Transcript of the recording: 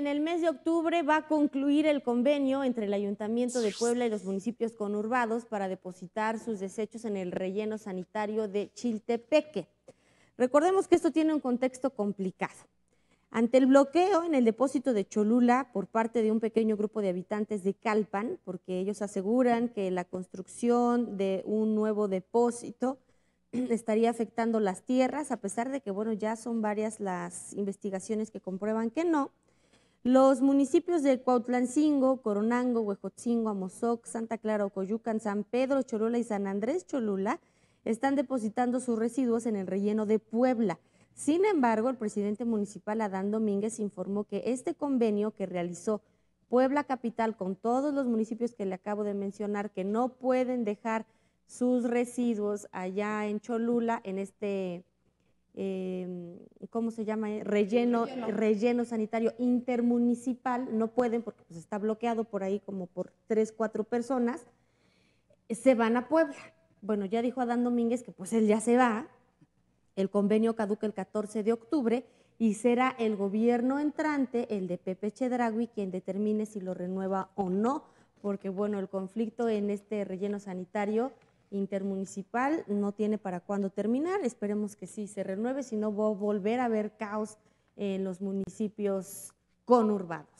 en el mes de octubre va a concluir el convenio entre el Ayuntamiento de Puebla y los municipios conurbados para depositar sus desechos en el relleno sanitario de Chiltepeque. Recordemos que esto tiene un contexto complicado. Ante el bloqueo en el depósito de Cholula por parte de un pequeño grupo de habitantes de Calpan, porque ellos aseguran que la construcción de un nuevo depósito estaría afectando las tierras, a pesar de que, bueno, ya son varias las investigaciones que comprueban que no. Los municipios de Cuautlancingo, Coronango, Huejotzingo, Amozoc, Santa Clara, Ocoyucan, San Pedro, Cholula y San Andrés Cholula están depositando sus residuos en el relleno de Puebla. Sin embargo, el presidente municipal Adán Domínguez informó que este convenio que realizó Puebla Capital con todos los municipios que le acabo de mencionar que no pueden dejar sus residuos allá en Cholula, en este eh, ¿cómo se llama? Eh, relleno, relleno, sanitario intermunicipal, no pueden porque pues, está bloqueado por ahí como por tres, cuatro personas, eh, se van a Puebla. Bueno, ya dijo Adán Domínguez que pues él ya se va, el convenio caduca el 14 de octubre y será el gobierno entrante, el de Pepe Chedragui, quien determine si lo renueva o no, porque bueno, el conflicto en este relleno sanitario intermunicipal no tiene para cuándo terminar. Esperemos que sí se renueve, si no va a volver a haber caos en los municipios conurbados.